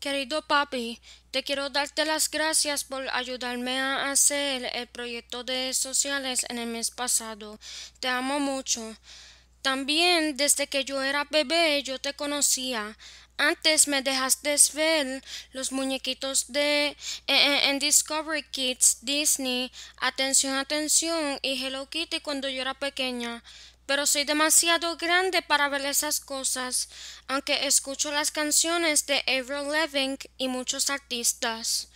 Querido papi, te quiero darte las gracias por ayudarme a hacer el proyecto de sociales en el mes pasado. Te amo mucho. También desde que yo era bebé yo te conocía. Antes me dejaste ver los muñequitos de eh, eh, en, Discovery Kids, Disney, Atención, Atención y Hello Kitty cuando yo era pequeña pero soy demasiado grande para ver esas cosas, aunque escucho las canciones de Avril Leving y muchos artistas.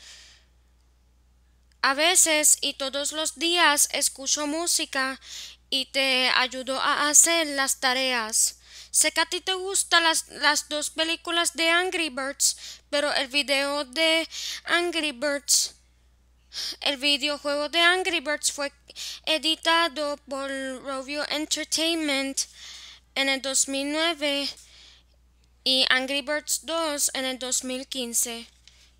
A veces y todos los días escucho música y te ayudo a hacer las tareas. Sé que a ti te gustan las dos películas de Angry Birds, pero el video de Angry Birds el videojuego de Angry Birds fue editado por Rovio Entertainment en el 2009 y Angry Birds 2 en el 2015.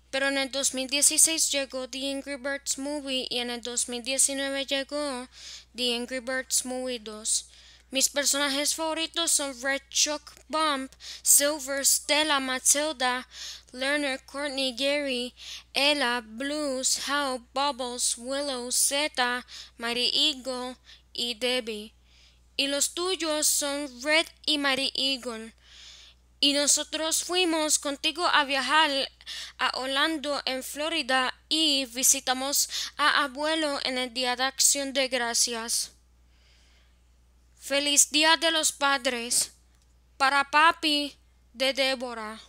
Pero en el 2016 llegó The Angry Birds Movie y en el 2019 llegó The Angry Birds Movie 2. Mis personajes favoritos son Red Chuck Bump, Silver, Stella, Matilda, Lerner, Courtney, Gary, Ella, Blues, How, Bubbles, Willow, Zeta, Mary Eagle y Debbie. Y los tuyos son Red y Mary Eagle. Y nosotros fuimos contigo a viajar a Orlando, en Florida, y visitamos a abuelo en el Día de Acción de Gracias. Feliz Día de los Padres para papi de Débora.